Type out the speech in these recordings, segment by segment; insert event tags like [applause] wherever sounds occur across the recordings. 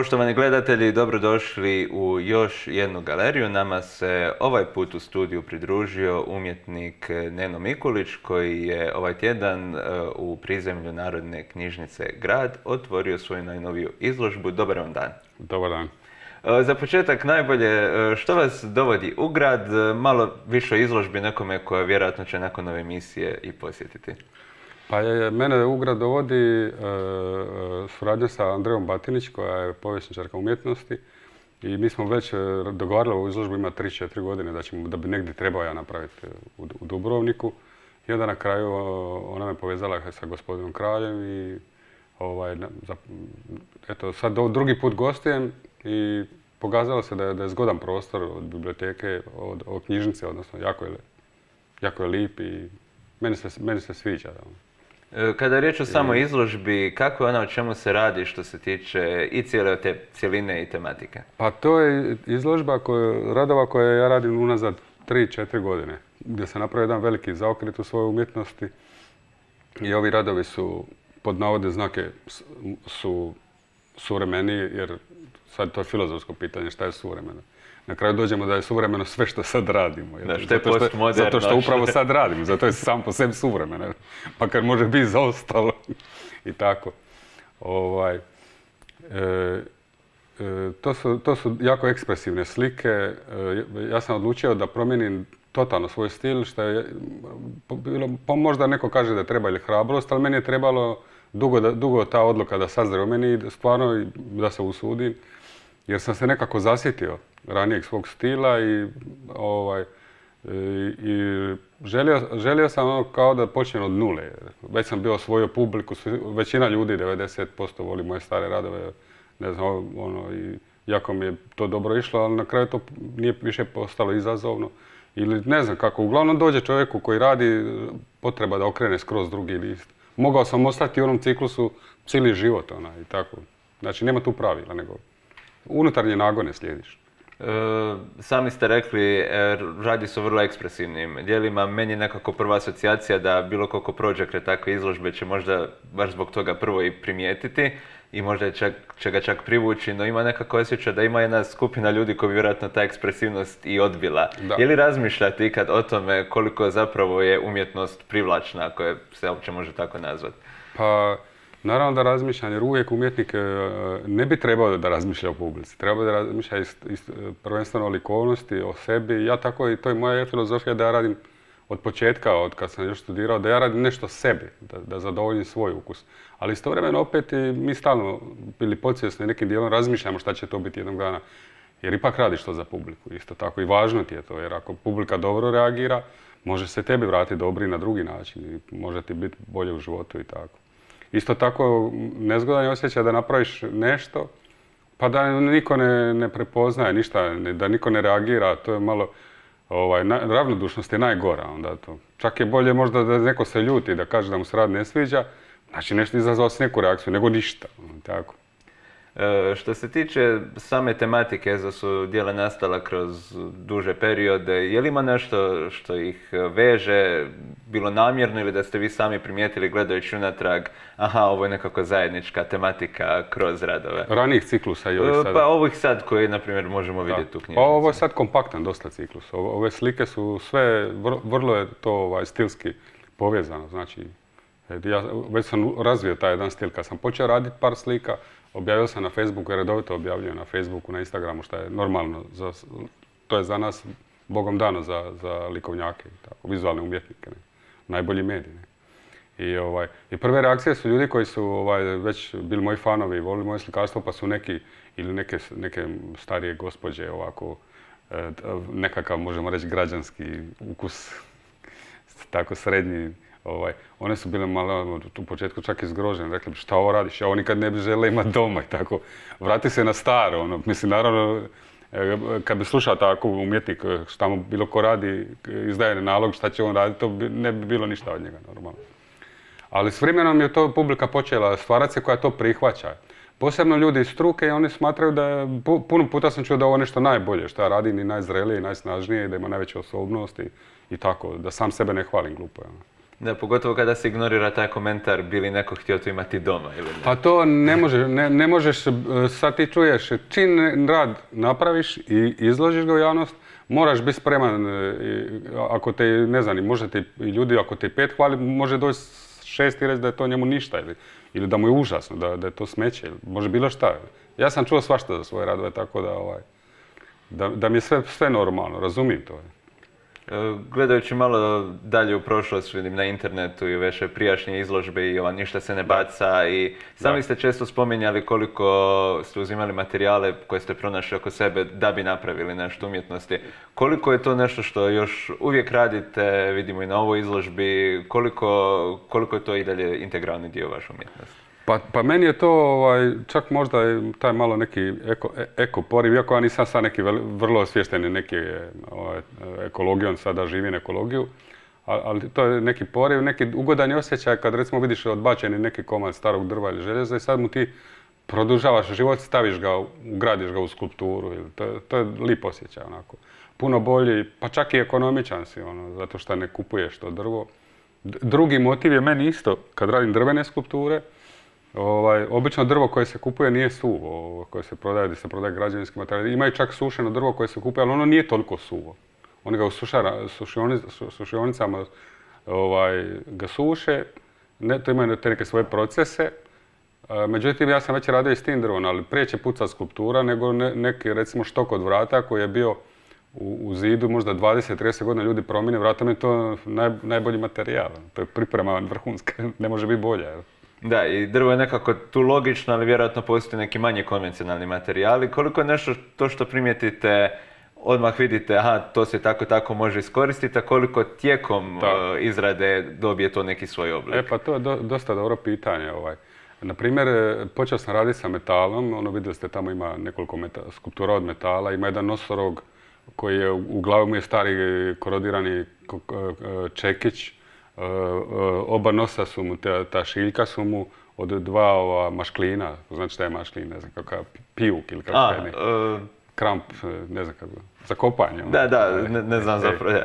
Poštovani gledatelji, dobrodošli u još jednu galeriju. Nama se ovaj put u studiju pridružio umjetnik Neno Mikulić koji je ovaj tjedan e, u prizemlju Narodne knjižnice Grad otvorio svoju najnoviju izložbu. Dobar vam dan. Dobar dan. E, za početak najbolje, e, što vas dovodi u grad? Malo više izložbi nekome koja vjerojatno će nakon ove emisije i posjetiti. Pa je, mene u dovodi e, e, suradnja sa Andrejom Batinić koja je povjesničarka umjetnosti i mi smo već e, dogovarali u izložbu ima 3-4 godine da, da bi negdje trebao ja napraviti u, Dubrovniku. I onda na kraju ona me povezala sa gospodinom Kraljem i ovaj, eto, sad drugi put gostujem i pokazalo se da je, da je zgodan prostor od biblioteke, od, knjižnice, odnosno jako je, jako je lip i meni se, sviđa. E, kada je riječ o samoj e. izložbi, kako je ona, o čemu se radi što se tiče i cijele te cijeline i tematike? Pa to je izložba koju, radova koje ja radim unazad 3-4 godine, gdje se napravio jedan veliki zaokret u svojoj umjetnosti i ovi radovi su, pod navode znake, su suvremeni, jer sad to je filozofsko pitanje šta je suvremeno na kraju dođemo da je suvremeno sve što sad radimo. Da, što je zato, što, upravo sad radimo, zato je sam po sebi suvremeno. Pa kad može biti zaostalo [laughs] i tako. Ovaj, e, e, to, su, jako ekspresivne slike. E, ja sam odlučio da promijenim totalno svoj stil, što je bilo, pa možda neko kaže da treba ili hrabrost, ali meni je trebalo dugo, dugo ta odluka da sazre u meni i stvarno da se usudim, jer sam se nekako zasjetio ranijeg svog stila i ovaj, e, i želio, želio sam ono kao da počnem od nule. Već sam bio svoju publiku, većina ljudi, 90% voli moje stare radove, ne znam, ono, i jako mi je to dobro išlo, ali na kraju to nije više postalo izazovno. Ili ne znam kako, uglavnom dođe čovjeku koji radi potreba da okrene skroz drugi list. Mogao sam ostati u onom ciklusu cijeli život, ona, i tako. Znači, nema tu pravila, nego unutarnje nagone slijediš. Eh, sami ste rekli, eh, radi su vrlo ekspresivnim dijelima. Meni je nekako prva asocijacija da bilo koliko prođe kre takve izložbe će možda baš zbog toga prvo i primijetiti i možda će ga čak privući, no ima nekako osjećaj da ima jedna skupina ljudi koji bi vjerojatno ta ekspresivnost i odbila. Da. Je li razmišljate ikad o tome koliko zapravo je umjetnost privlačna, ako se uopće može tako nazvati? Pa Naravno da razmišljam, jer uvijek umjetnik e, ne bi trebao da razmišlja o publici. Treba da razmišlja prvenstveno o likovnosti, o sebi. Ja tako, i to je moja filozofija da ja radim od početka, od kad sam još studirao, da ja radim nešto sebi, da, da zadovoljim svoj ukus. Ali istovremeno opet mi stalno bili podsvjesni nekim dijelom razmišljamo šta će to biti jednog dana. Jer ipak radiš to za publiku, isto tako i važno ti je to, jer ako publika dobro reagira, može se tebi vratiti dobri na drugi način i može ti biti bolje u životu i tako. Isto tako, nezgodan je osjećaj da napraviš nešto, pa da niko ne, prepoznaje ništa, da niko ne reagira, to je malo... Ovaj, ravnodušnost je najgora onda to. Čak je bolje možda da neko se ljuti, da kaže da mu se rad ne sviđa, znači nešto izazvao neku reakciju, nego ništa. Ono tako. E, što se tiče same tematike za su djela nastala kroz duže periode, je li ima nešto što ih veže, bilo namjerno ili da ste vi sami primijetili gledajući unatrag, aha, ovo je nekako zajednička tematika kroz radove? Ranijih ciklusa i ovih e, sada? Pa ovih sad koje, na primjer, možemo vidjeti u knjižnici. Pa ovo je sad kompaktan dosta ciklus. Ove slike su sve, vrlo je to ovaj, stilski povezano, znači E, ja već sam razvio taj jedan stil. Kad sam počeo raditi par slika, objavio sam na Facebooku, redovito objavljujem na Facebooku, na Instagramu, što je normalno. Za, to je za nas bogom dano za, za likovnjake, tako, vizualne umjetnike. Najbolji mediji. Ovaj, I, prve reakcije su ljudi koji su ovaj, već bili moji fanovi volili moje slikarstvo, pa su neki ili neke, neke starije gospođe ovako, e, nekakav možemo reći građanski ukus, tako srednji, Ovaj, one su bile malo ono, u početku čak i zgrožene, rekli bi šta ovo radiš, ja ovo nikad ne bi žele imati doma i tako. Vrati se na staro, ono, mislim naravno e, kad bi slušao tako umjetnik e, šta mu bilo ko radi, izdaje nalog šta će on raditi, to ne bi bilo ništa od njega normalno. Ali s vremenom je to publika počela stvarati se koja to prihvaća. Posebno ljudi iz struke i oni smatraju da je, puno puta sam čuo da ovo nešto najbolje što ja radim i najzrelije i najsnažnije i da ima najveće osobnosti i, tako, da sam sebe ne hvalim glupo da pogotovo kada se ignorira taj komentar bili neko htio to imati doma ili ne. Pa to ne, ne, možeš, e, sad ti čuješ, čin rad napraviš i izložiš ga u javnost, moraš biti spreman, e, ako te, ne znam, možda ti ljudi, ako te pet hvali, može doći šest i reći da je to njemu ništa ili, da mu je užasno, da, je to smeće, može bilo šta. Ja sam čuo svašta za svoje radove, ovaj, tako da, ovaj, da, mi je sve, sve normalno, razumijem to. Ovaj. Gledajući malo dalje u prošlost, vidim na internetu i veše prijašnje izložbe i ova ništa se ne baca i sami ste često spominjali koliko ste uzimali materijale koje ste pronašli oko sebe da bi napravili nešto umjetnosti. Koliko je to nešto što još uvijek radite, vidimo i na ovoj izložbi, koliko, koliko je to i dalje integralni dio vaše umjetnosti? Pa, pa, meni je to ovaj, čak možda taj malo neki e, eko, poriv, iako ja nisam sad neki vrlo osvješteni neki ovaj, ekologijom, sada živim ekologiju, ali to je neki poriv, neki ugodan osjećaj kad recimo vidiš odbačeni neki komad starog drva ili željeza i sad mu ti produžavaš život, staviš ga, ugradiš ga u skulpturu. To je, to je lip osjećaj onako. Puno bolji, pa čak i ekonomičan si ono, zato što ne kupuješ to drvo. Drugi motiv je meni isto, kad radim drvene skulpture, Ovaj, obično drvo koje se kupuje nije suvo, ovaj, koje se prodaje, gdje se prodaje građevinski materijal. i čak sušeno drvo koje se kupuje, ali ono nije toliko suvo. Oni ga u sušionicama ovaj, ga suše, ne, to imaju te neke svoje procese. E, međutim, ja sam već radio i s tim drvom, ali prije će pucat skulptura nego neki, recimo, štok od vrata koji je bio u, zidu možda 20-30 godina ljudi promijene, vratom je to najbolji materijal. To je priprema vrhunska, [laughs] ne može biti bolja. Da, i drvo je nekako tu logično, ali vjerojatno postoji neki manje konvencionalni materijali. Koliko je nešto to što primijetite, odmah vidite, aha, to se tako tako može iskoristiti, a koliko tijekom e, izrade dobije to neki svoj oblik? E, pa to je dosta dobro pitanje. ovaj. Na primjer, e, počeo sam raditi sa metalom, ono vidjeli ste tamo ima nekoliko meta, skulptura od metala, ima jedan nosorog koji je, u je stari korodirani e, čekić, E, e, oba nosa su mu, ta, šiljka su mu od dva ova mašklina. Znači šta je mašklin, ne znam kakav, pijuk ili kakav je ne. E, Kramp, ne znam kako, za kopanje. Ono. Da, da, ne, znam zapravo.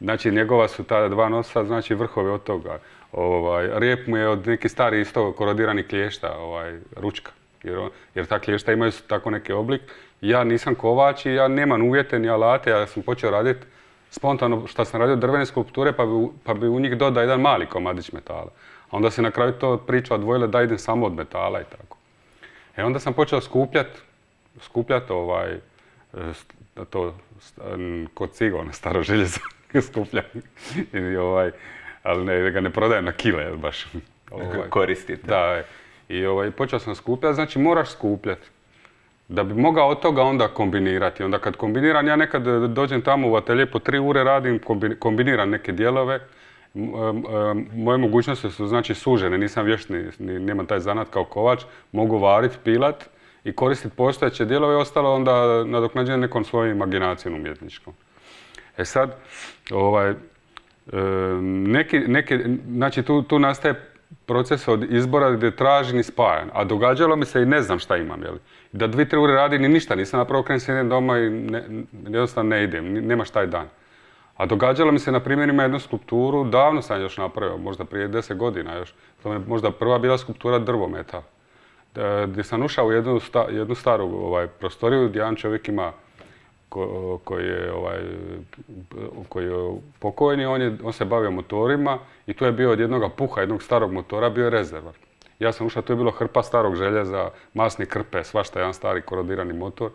znači njegova su ta dva nosa, znači vrhove od toga. rijep ovaj, mu je od neki stari isto korodirani klješta, ovaj, ručka. Jer, jer ta klješta imaju tako neki oblik. Ja nisam kovač i ja nemam uvjete ni alate, ja sam počeo raditi spontano što sam radio drvene skulpture pa bi, pa bi u njih dodao jedan mali komadić metala. A onda se na kraju to priča odvojila da idem samo od metala i tako. E onda sam počeo skupljat, skupljat ovaj, e, to, kod cigona, staro željezo [laughs] skupljam. I ovaj, ali ne, ga ne prodajem na kile, baš. Ovaj, Koristite. Da, e. i ovaj, počeo sam skupljati, znači moraš skupljati da bi mogao od toga onda kombinirati. Onda kad kombiniram, ja nekad e, dođem tamo u atelje, po tri ure radim, kombiniram neke dijelove. E, e, moje mogućnosti su znači sužene, nisam vješni, nemam taj zanat kao kovač, mogu varit, pilat i koristiti postojeće dijelove i ostalo onda nadoknađujem nekom svojom imaginacijom umjetničkom. E sad, ovaj, neki, znači tu, tu nastaje proces od izbora gdje tražim i spajam. A događalo mi se i ne znam šta imam, Da dvi, tri ure radi ni ništa, nisam napravo krenut se doma i ne, jednostavno ne idem, nemaš taj dan. A događalo mi se, na primjer, ima jednu skulpturu, davno sam još napravio, možda prije deset godina još. To je možda prva bila skulptura drvometa. E, gdje sam ušao u jednu, staru ovaj, prostoriju gdje jedan čovjek ima Ovaj, koji je pokojni, on, se bavio motorima i tu je bio od jednog puha, jednog starog motora, bio je rezervar. Ja sam ušao, tu je bilo hrpa starog željeza, masni krpe, svašta jedan stari korodirani motor.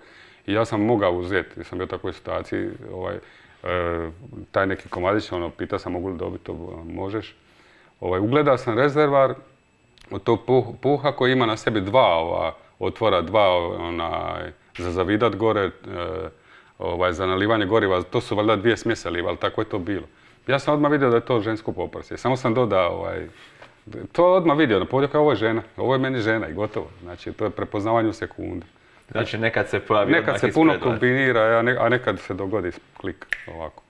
I ja sam mogao uzeti, jer sam bio u takvoj situaciji, ovaj, e, taj neki komadić, ono, pita sam mogu li dobiti to, možeš. Ovaj, ugledao sam rezervar od tog puha koji ima na sebi dva ova, otvora, dva ona, za zavidat gore, e, Ovaj, za nalivanje goriva, to su valjda dvije smjese liva, ali tako je to bilo. Ja sam odmah vidio da je to žensko poprosje, samo sam dodao, ovaj, to odmah vidio, na kao ovo je žena, ovo je meni žena i gotovo. Znači, to je prepoznavanje u sekundu. Znači, nekad se pojavi Nekad se puno kombinira, a nekad se dogodi klik ovako.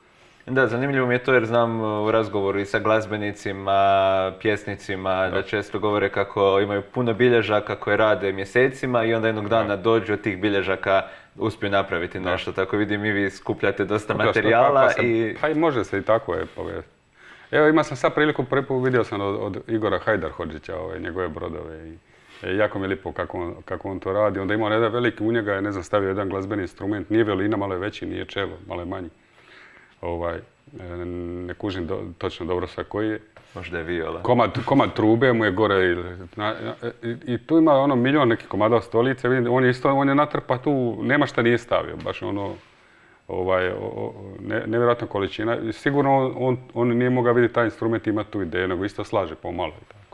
Da, zanimljivo mi je to jer znam e, u razgovoru i sa glazbenicima, pjesnicima, da često govore kako imaju puno bilježaka koje rade mjesecima i onda jednog dana dođu od tih bilježaka uspiju napraviti nešto. Tako vidim i vi skupljate dosta pa materijala i... Pa i može se i tako je povesti. Pa Evo ima sam sad priliku, prvi put vidio sam od, Igora Hajdarhođića ove ovaj, njegove brodove i e, jako mi je lipo kako on, kako on to radi. Onda imao jedan veliki, u njega je ne znam stavio jedan glazbeni instrument, nije velina, malo je veći, nije čelo, malo je manji ovaj, e, ne kužim točno dobro sa koji je. Možda je Komad, trube mu je gore i, i, tu ima ono milion nekih komada stolice, vidim, on je isto, on natrpa tu, nema šta nije stavio, baš ono, ovaj, nevjerojatna količina. Sigurno on, nije mogao vidjeti taj instrument ima tu ideju, nego isto slaže pomalo i tako.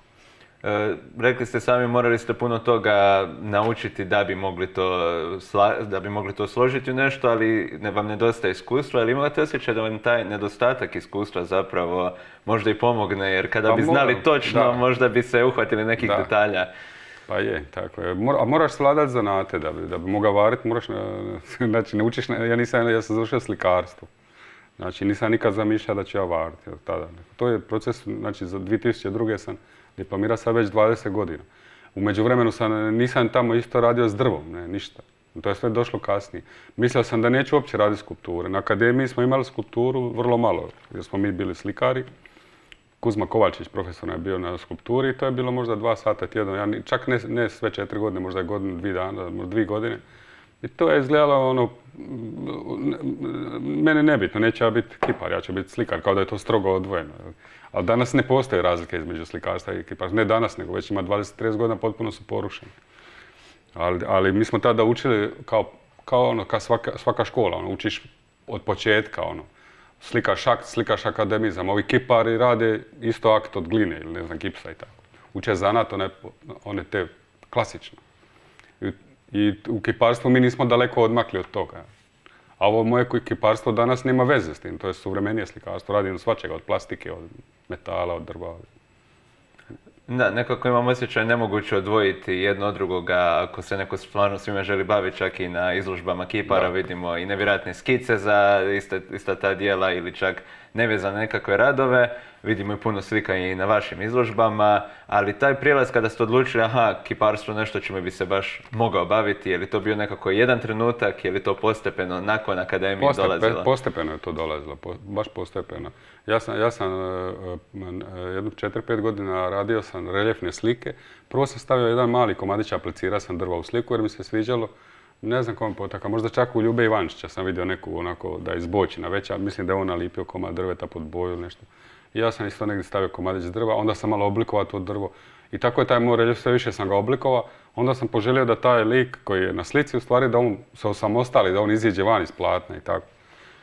E, rekli ste sami, morali ste puno toga naučiti da bi mogli to, da bi mogli to složiti u nešto, ali ne, vam nedostaje iskustva, ali imate osjećaj da vam taj nedostatak iskustva zapravo možda i pomogne, jer kada pa bi znali točno, možda bi se uhvatili nekih detalja. Pa je, tako je. a moraš sladat zanate, da bi, da bi mogao variti, moraš, e, [laughs] znači ne učiš, ja nisam, ja sam završio slikarstvo. Znači nisam nikad zamišljao da ću ja variti To je proces, znači za 2002. sam Diplomira sam već 20 godina. U međuvremenu sam, nisam tamo isto radio s drvom, ne, ništa. To je sve došlo kasnije. Mislio sam da neću uopće raditi skulpture. Na akademiji smo imali skulpturu vrlo malo, jer smo mi bili slikari. Kuzma Kovalčić profesor, je bio na skulpturi i to je bilo možda dva sata tjedno. Ja čak ne, sve četiri godine, možda godinu, dvije dana, možda dvije godine. I to je izgledalo ono, mene nebitno, neće ja biti kipar, ja ću biti slikar, kao da je to strogo odvojeno. Ali danas ne postoje razlike između slikarstva i kiparstva. Ne danas, nego već ima 20-30 godina potpuno su porušeni. Ali, mi smo tada učili kao, kao ono, svaka, škola, ono, učiš od početka, ono. Slikaš akt, slikaš akademizam, ovi kipari rade isto akt od gline ili ne znam, kipsa i tako. Uče zanat, one, te klasično. I u kiparstvu mi nismo daleko odmakli od toga. A ovo moje kiparstvo danas nema veze s tim, to je suvremenije slikarstvo, radim svačega, od plastike, od metala, od drva. Da, nekako imam osjećaj nemoguće odvojiti jedno od drugoga ako se neko stvarno svime želi baviti, čak i na izložbama kipara vidimo i nevjerojatne skice za ista, ista ta dijela ili čak nevezane nekakve radove, vidimo i puno slika i na vašim izložbama, ali taj prijelaz kada ste odlučili, aha, kiparstvo nešto čime bi se baš mogao baviti, je li to bio nekako jedan trenutak, je li to postepeno nakon akademije dolazi? dolazilo? Postepeno je to dolazilo, baš postepeno. Ja sam, ja sam e, e, pet 4 godina radio sam reljefne slike, prvo sam stavio jedan mali komadić, aplicirao sam drva u sliku jer mi se sviđalo, ne znam kome potaka, možda čak u Ljube Ivančića sam vidio neku onako da je izbočina veća, mislim da je on nalipio komad drveta pod boju ili nešto. ja sam isto negdje stavio komadić drva, onda sam malo oblikovao to drvo. I tako je taj moj sve više sam ga oblikovao. Onda sam poželio da taj lik koji je na slici, u stvari da on se osamostali, da on iziđe van iz platna i tako.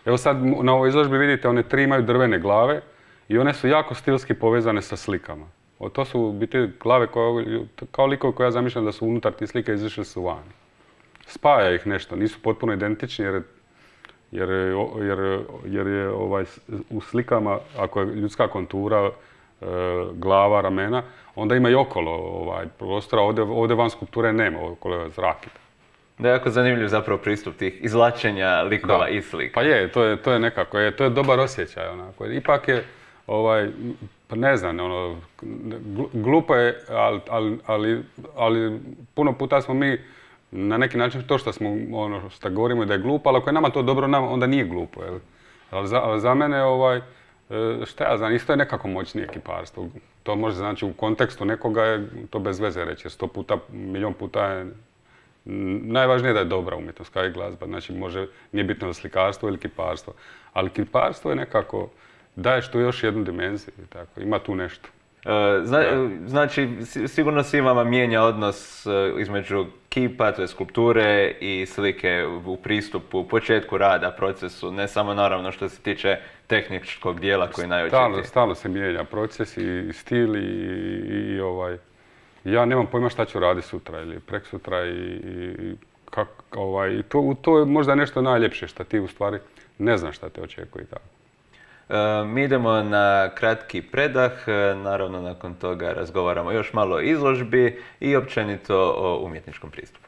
Evo sad na ovoj izložbi vidite, one tri imaju drvene glave i one su jako stilski povezane sa slikama. to su biti glave kao likove koje ja zamišljam da su unutar ti slike izišli su vani spaja ih nešto. Nisu potpuno identični jer, jer, jer, jer je ovaj, u slikama, ako je ljudska kontura, e, glava, ramena, onda ima i okolo ovaj, prostora. Ovdje, ovdje van skulpture nema, okolo je zrak. Da je jako zanimljiv zapravo pristup tih izvlačenja likova i slika. Pa je, to je, to je nekako, je, to je dobar osjećaj. Onako. Ipak je, ovaj, pa ne znam, ono, glupo je, ali, ali, ali, ali puno puta smo mi na neki način to što smo, ono što govorimo da je glupo, ali ako je nama to dobro, onda nije glupo. Ali za, mene, ovaj, e, šta ja znam, isto je nekako moćnije kiparstvo. To može znači u kontekstu nekoga je to bez veze reći, sto puta, milion puta je najvažnije je da je dobra umjetnost, kao i glazba. Znači, može, nije bitno slikarstvo ili kiparstvo. Ali kiparstvo je nekako, daješ tu još jednu dimenziju tako, ima tu nešto. E, znači, sigurno svima vama mijenja odnos e, između kipa, to skulpture i slike u pristupu, u početku rada, procesu, ne samo naravno što se tiče tehničkog dijela koji najveći. Stalno se mijenja proces i stil i, ovaj... Ja nemam pojma šta ću raditi sutra ili prek sutra i, ovaj, to, to je možda nešto najljepše što ti u stvari ne znaš šta te očekuje i tako. E, mi idemo na kratki predah, e, naravno nakon toga razgovaramo još malo o izložbi i općenito o umjetničkom pristupu.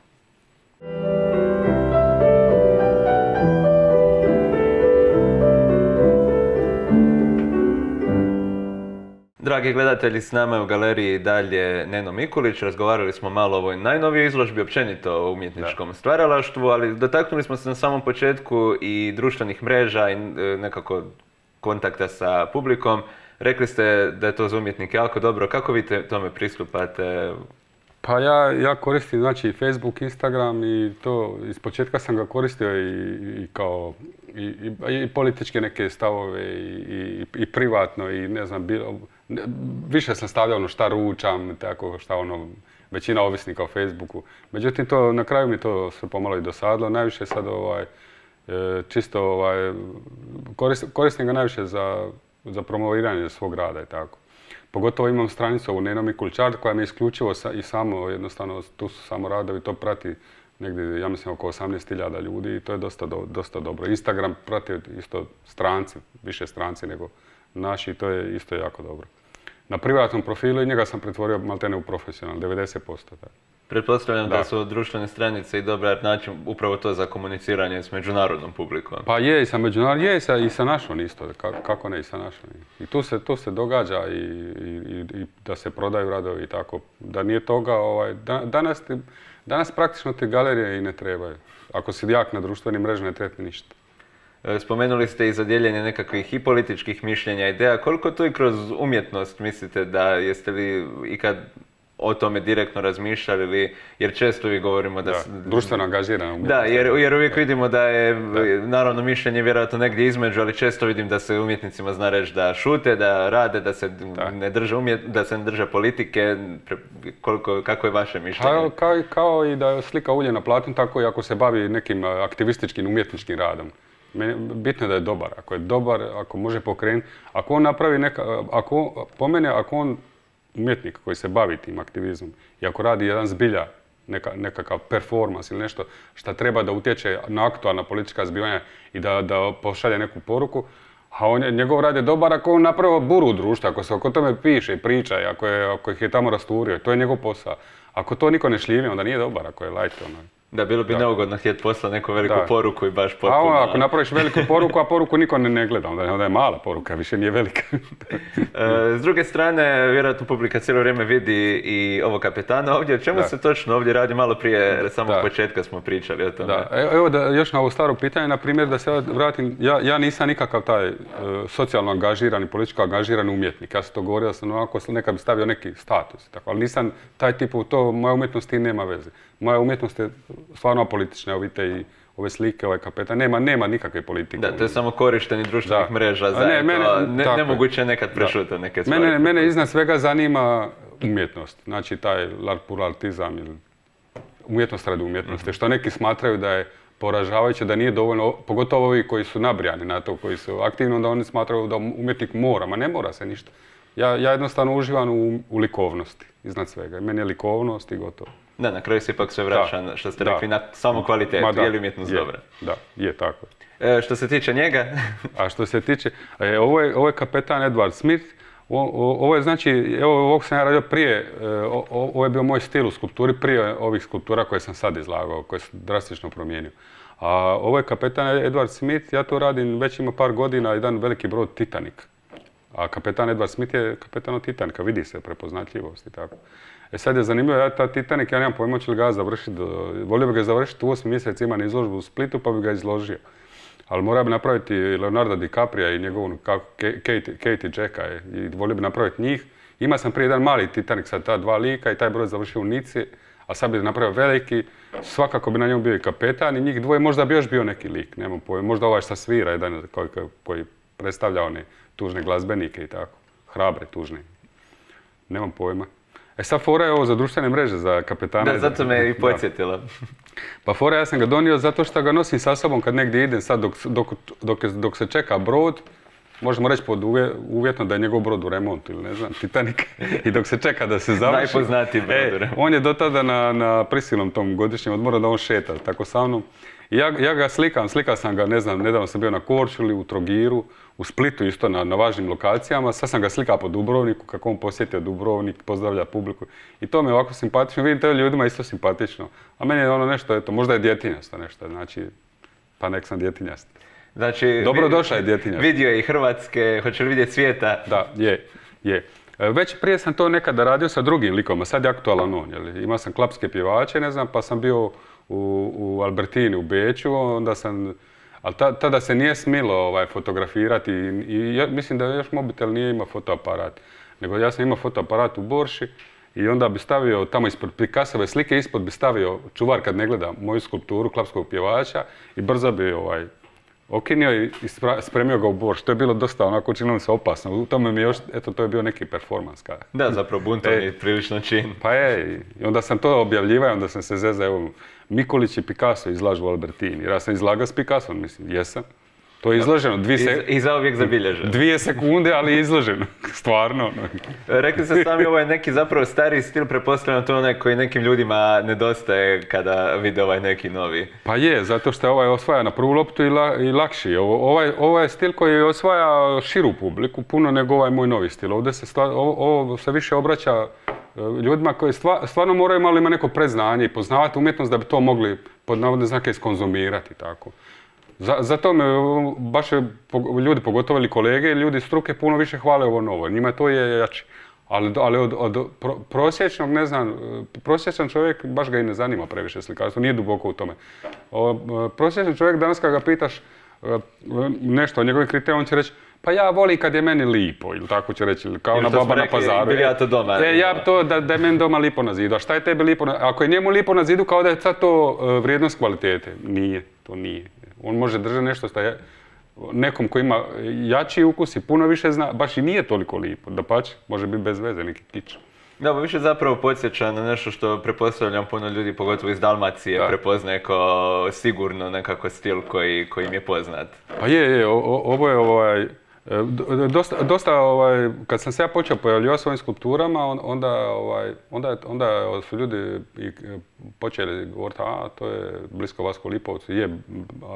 Dragi gledatelji, s nama je u galeriji dalje Neno Mikulić. Razgovarali smo malo o ovoj najnovijoj izložbi, općenito o umjetničkom stvaralaštvu, ali dotaknuli smo se na samom početku i društvenih mreža i e, nekako kontakta sa publikom. Rekli ste da je to za umjetnike jako dobro. Kako vi tome pristupate? Pa ja, ja koristim znači Facebook, Instagram i to iz početka sam ga koristio i, kao i, političke neke stavove i privatno i ne znam bilo više sam stavljao ono šta ručam tako šta ono većina ovisnika o Facebooku. Međutim to na kraju mi to se pomalo i dosadilo. Najviše sad ovaj E, čisto ovaj, koristim, ga najviše za, za promoviranje svog rada i tako. Pogotovo imam stranicu u Nenomi Kulčar koja mi isključivo sa, i samo, jednostavno tu su samo radovi, to prati negdje, ja mislim, oko 18.000 ljudi i to je dosta, dosta dobro. Instagram prati isto stranci, više stranci nego naši i to je isto jako dobro. Na privatnom profilu njega sam pretvorio maltene u profesional, 90%. Tako. Pretpostavljam da. su društvene stranice i dobar način upravo to za komuniciranje s međunarodnom publikom. Pa je i sa međunarodnom, je i sa, našom isto, kako ne i sa našom. I tu se, se događa i, da se prodaju radovi i tako. Da nije toga, ovaj, danas, danas praktično te galerije i ne trebaju. Ako si jak na društvenim mrežama ne treba ništa. E, spomenuli ste i zadjeljenje nekakvih i političkih mišljenja, ideja. Koliko to i kroz umjetnost mislite da jeste li ikad o tome direktno razmišljali jer često uvijek govorimo da... da društveno angažirano. Da, jer, uvijek vidimo da je, naravno, mišljenje vjerojatno negdje između, ali često vidim da se umjetnicima zna reći da šute, da rade, da se ne drže, da se politike. kako je vaše mišljenje? Pa, kao, kao, i da je slika ulje na platnu, tako i ako se bavi nekim e, aktivističkim umjetničkim radom. Bitno je da je dobar. Ako je dobar, ako može pokrenuti, ako on napravi neka, ako, po mene, ako on umjetnik koji se bavi tim aktivizmom i ako radi jedan zbilja nekakav performans ili nešto što treba da utječe na aktualna politička zbivanja i da, da pošalje neku poruku, a on, njegov rad je dobar ako on napravio buru društvu, ako se oko tome piše, priča, ako, je, ako ih je tamo rasturio, to je njegov posao. Ako to niko ne šljivi, onda nije dobar ako je lajte onaj. Da, bilo bi neugodno htjeti poslati neku veliku poruku i baš potpuno... A ako napraviš veliku poruku, a poruku niko ne, ne gleda, onda je, mala poruka, više nije velika. [laughs] e, s druge strane, vjerojatno publika cijelo vrijeme vidi i ovo kapetana ovdje. O čemu se točno ovdje radi? Malo prije samog početka smo pričali o tome. E, evo da još na ovo staro pitanje, na primjer, da se ja vratim, ja, nisam nikakav taj e, socijalno angažiran i političko angažiran umjetnik. Ja sam to govorio da sam onako nekad bi stavio neki status, tako, ali nisam taj tip, to moja umjetnost i nema veze moja umjetnost je stvarno apolitična, evo i ove slike, ovaj kapetan, nema, nema nikakve politike. Da, to je samo korišteni društvenih mreža za ne, mene, nemoguće nekad prešuta neke Mene, mene iznad svega zanima umjetnost, znači taj larpuraltizam ili umjetnost radi umjetnosti, mhm. što neki smatraju da je poražavajuće, da nije dovoljno, pogotovo ovi koji su nabrijani na to, koji su aktivni, onda oni smatraju da umjetnik mora, ma ne mora se ništa. Ja, ja jednostavno uživam u, u likovnosti, iznad svega. Meni je likovnost i gotovo. Da, na kraju se ipak sve vraća, što ste rekli, na samu kvalitetu, je li umjetnost dobra? Da, je tako. E, što se tiče njega? [laughs] A što se tiče, e, ovo, je, kapetan Edward Smith, ovo je znači, evo ovog sam ja radio prije, e, ovo je bio moj stil u skulpturi prije ovih skulptura koje sam sad izlagao, koje sam drastično promijenio. A ovo je kapetan Edward Smith, ja to radim već ima par godina, jedan veliki brod Titanic. A kapetan Edward Smith je kapetan od vidi se prepoznatljivost i tako. E sad je zanimljivo, ja ta Titanic, ja nemam pojma će li ga završiti, volio bi ga završiti u 8 mjesec, na izložbu u Splitu pa bi ga izložio. Ali morao bi napraviti Leonardo DiCaprio i njegovu Katie, Jacka e, i volio bi napraviti njih. Ima sam prije jedan mali Titanic sa ta dva lika i taj broj završio u Nici, a sad bi napravio veliki, svakako bi na njemu bio i kapetan i njih dvoje možda bi još bio neki lik, nemam pojma, možda ovaj šta svira, jedan koji, koji predstavlja one tužne glazbenike i tako, hrabre, tužne, nemam pojma. E sad fora je ovo za društvene mreže, za kapetana. Da, zato me i podsjetila. Pa fora ja sam ga donio zato što ga nosim sa sobom kad negdje idem sad dok se čeka brod možemo reći pod uvjetno da je njegov brod u remontu ili ne znam, Titanik. I dok se čeka da se završi... Najpoznatiji e, brod On je do tada na, prisilom prisilnom tom godišnjem odmoru da on šeta tako sa mnom. ja, ga slikam, slika sam ga, ne znam, nedavno sam bio na Korčuli, u Trogiru, u Splitu isto na, važnim lokacijama. Sad sam ga slika po Dubrovniku, kako on posjetio Dubrovnik, pozdravlja publiku. I to mi je ovako simpatično. Vidim, to ljudima isto simpatično. A meni je ono nešto, eto, možda je djetinjasto nešto, znači, pa nek sam djetinjast. Znači, Dobro došla je djetinja. Vidio je i Hrvatske, hoće li vidjeti svijeta. Da, je, je. E, već prije sam to nekada radio sa drugim a sad je aktualan on. Jel? Imao sam klapske pjevače, ne znam, pa sam bio u, u Albertini, u Beću, onda sam... Ali tada se nije smilo ovaj, fotografirati i, i ja, mislim da još mobitel nije imao fotoaparat. Nego ja sam imao fotoaparat u Borši i onda bi stavio tamo ispod Picassove slike, ispod bi stavio čuvar kad ne gleda moju skulpturu klapskog pjevača i brzo bi ovaj, okinio i spremio ga u bor, što je bilo dosta onako, učinilo se opasno. U tome mi još, eto, to je bio neki performans. kada. Da, zapravo buntovni [laughs] e. je prilično čin. Pa je, i onda sam to objavljivao i onda sam se zezao, evo, Mikulić i Picasso izlažu u Albertini. Jer ja sam izlagao s Picasso, mislim, jesam. To je izloženo. I, za uvijek zabilježeno. Dvije sekunde, ali izloženo. [laughs] Stvarno. Ono. Rekli ste sami, ovo je neki zapravo stari stil, prepostavljeno to onaj koji nekim ljudima nedostaje kada vide ovaj neki novi. Pa je, zato što ovaj osvaja na prvu loptu i, lakši. Ovo, ovaj, stil koji osvaja širu publiku, puno nego ovaj moj novi stil. Ovdje se, ovo, se više obraća e, ljudima koji stvarno moraju malo imati neko preznanje i poznavati umjetnost da bi to mogli pod navodne znake iskonzumirati. Tako zato me baš ljudi, pogotovo ili kolege, ljudi struke puno više hvale ovo novo. Njima to je jače. Ali, od, prosječnog, ne znam, e, prosječan čovjek, baš ga i ne zanima previše slikarstvo, nije duboko u tome. E, prosječan čovjek danas kad ga pitaš e, nešto o njegovim kriterijima, on će reći pa ja volim kad je meni lipo, ili tako će reći, kao na baba na pazaru. Ili ja to to da, da je meni doma lipo na zidu. A šta je tebi lipo na Ako je njemu lipo na zidu, kao da je sad to vrijednost kvalitete. Nije, to nije. On može držati nešto što je nekom koji ima jači ukus i puno više zna, baš i nije toliko lipo. Da pač, može biti bez veze, neki kič. Da, pa više zapravo podsjeća na nešto što prepostavljam puno ljudi, pogotovo iz Dalmacije, da. prepoznaje kao sigurno nekako stil koji, koji im je poznat. Pa je, je, ovo je ovaj E, dosta, ovaj, kad sam se ja počeo pojavljivati svojim skulpturama, onda, ovaj, onda, su ljudi i e, počeli govoriti, a to je blisko Vasko Lipovcu, je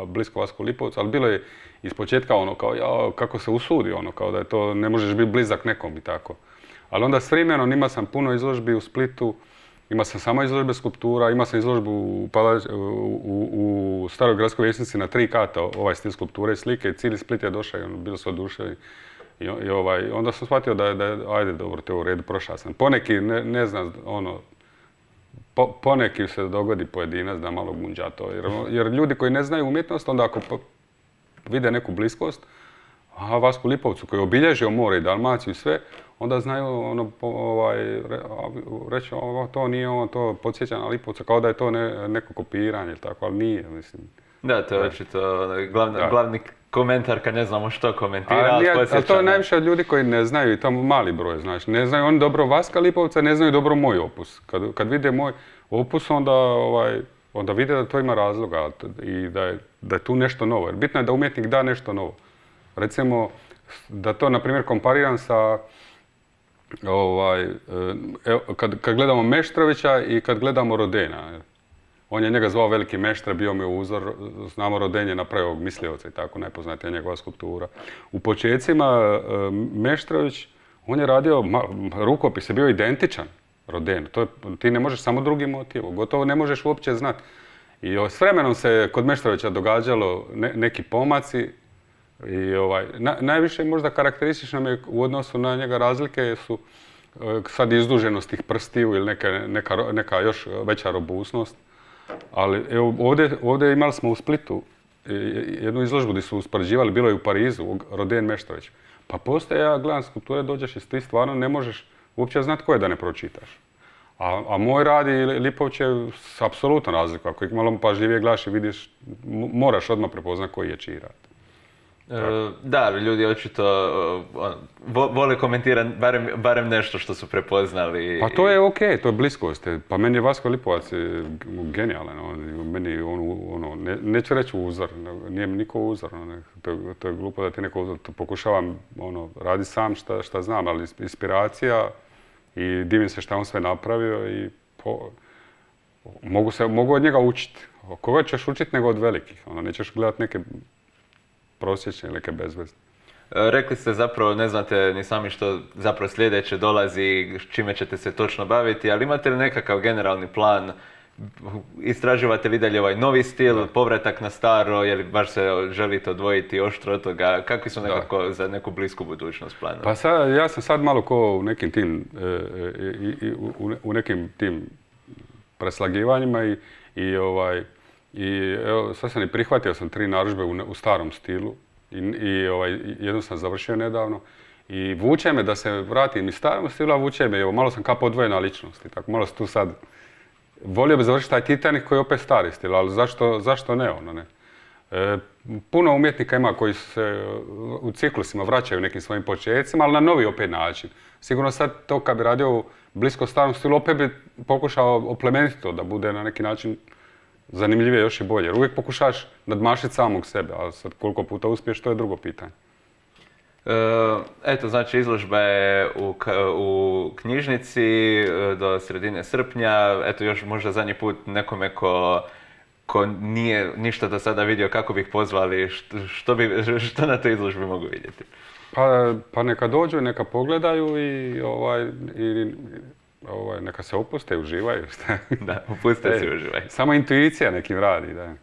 blisko Vasko Lipovcu, ali bilo je iz početka ono kao, ja, kako se usudi, ono kao da je to, ne možeš biti blizak nekom i tako. Ali onda s vremenom imao sam puno izložbi u Splitu, ima sam samo izložbe skulptura, ima sam izložbu u, u, staroj gradskoj vjesnici na tri kata ovaj stil skulpture i slike. Cijeli Split je došao i bilo su I, ovaj, onda sam shvatio da je, ajde dobro, to u redu, prošao sam. Poneki, ne, ne znam, ono, poneki se dogodi pojedinac da malo gunđa to. Jer, ono- ljudi koji ne znaju umjetnost, onda ako vide neku bliskost, a Vasku Lipovcu koji je obilježio more i Dalmaciju i sve, onda znaju ono, ovaj, reći ovo to nije ono, to podsjeća na Lipovca, kao da je to ne, neko kopiranje ili tako, ali nije, mislim. Da, to je očito ono, glavni, glavni komentar kad ne znamo što komentira, ali, ali, to je najviše od ljudi koji ne znaju i tamo mali broj, znaš. Ne znaju oni dobro Vaska Lipovca, ne znaju dobro moj opus. Kad, kad vide moj opus, onda, ovaj, onda vide da to ima razloga i da je, da je tu nešto novo. Jer bitno je da umjetnik da nešto novo. Recimo, da to, na primjer, kompariram sa Ovaj, e, kad, gledamo Meštrovića i kad gledamo Rodena, on je njega zvao veliki meštra, bio mi uzor, znamo Roden je napravio mislioca i tako, najpoznatija njegova skulptura. U počecima e, Meštrović, on je radio, rukopis je bio identičan Roden. ti ne možeš samo drugi motiv, gotovo ne možeš uopće znati. I s vremenom se kod Meštrovića događalo neki pomaci i ovaj, najviše možda karakteristično mi je u odnosu na njega razlike su e, sad izduženost tih prstiju ili neka, još veća robusnost. Ali ovdje, imali smo u Splitu jednu izložbu gdje su uspoređivali, bilo je u Parizu, Roden Meštović. Pa postoje, ja gledam skulpture, dođeš i ti stvarno ne možeš uopće znati koje da ne pročitaš. A, moj rad i Lipovće je apsolutno razliku. Ako ih malo pažljivije gledaš i vidiš, moraš odmah prepoznat koji je čiji rad. E, da, ljudi očito e, vole komentirati barem, nešto što su prepoznali. Pa to je ok, to je bliskost. Pa meni je Vasko Lipovac e, genijalan. meni on, ono, neću reći uzor, nije mi niko uzor. Ono, to, je glupo da ti neko uzor. To pokušavam ono, radi sam šta, znam, ali inspiracija i divim se šta on sve napravio i mogu, se, mogu od njega učiti. Koga ćeš učiti nego od velikih. Ono, nećeš gledati neke prosječne ili bezvezne. E, rekli ste zapravo, ne znate ni sami što zapravo sljedeće dolazi, čime ćete se točno baviti, ali imate li nekakav generalni plan? Istraživate li dalje ovaj novi stil, povratak na staro, je baš se želite odvojiti oštro od toga? Kakvi su nekako za neku blisku budućnost plana Pa ja sam sad malo ko u nekim tim, e, e, u, nekim tim preslagivanjima i, i ovaj, i evo, sad sam i prihvatio sam tri narudžbe u, starom stilu i, i ovaj, jednu sam završio nedavno. I vuče me da se vratim i starom stilu, a vuče me, evo, malo sam kao podvojena ličnost i tako, malo tu sad... Volio bi završiti taj Titanic koji je opet stari stil, ali zašto, zašto ne, ono ne. E, puno umjetnika ima koji se u ciklusima vraćaju nekim svojim početcima, ali na novi opet način. Sigurno sad to kad bi radio u blisko starom stilu, opet bi pokušao oplemeniti to da bude na neki način zanimljivije još i bolje. Uvijek pokušaš nadmašiti samog sebe, a sad koliko puta uspiješ to je drugo pitanje. E, eto, znači izložba je u, knjižnici e, do sredine srpnja. Eto, još možda zadnji put nekome ko, ko nije ništa do sada vidio kako bi ih pozvali, što, bi, [laughs] na toj izložbi mogu vidjeti? Pa, pa, neka dođu, neka pogledaju i, ovaj, i Ovaj, neka se opuste, uživaju. [laughs] da, opuste se i e, uživaju. Samo intuicija nekim radi, da.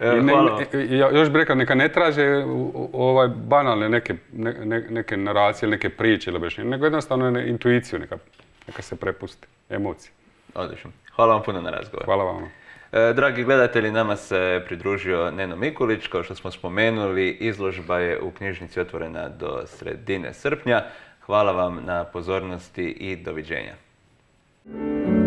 E, još bih rekao, neka ne traže ovaj, banalne neke, naracije, neke priče ili objašnjenje, nego jednostavno intuiciju neka, se prepusti, emocije. Odlično. Hvala vam puno na razgovor. Hvala vam. E, dragi gledatelji, nama se pridružio Neno Mikulić. Kao što smo spomenuli, izložba je u knjižnici otvorena do sredine srpnja. Hvala vam na pozornosti i doviđenja. Thank you.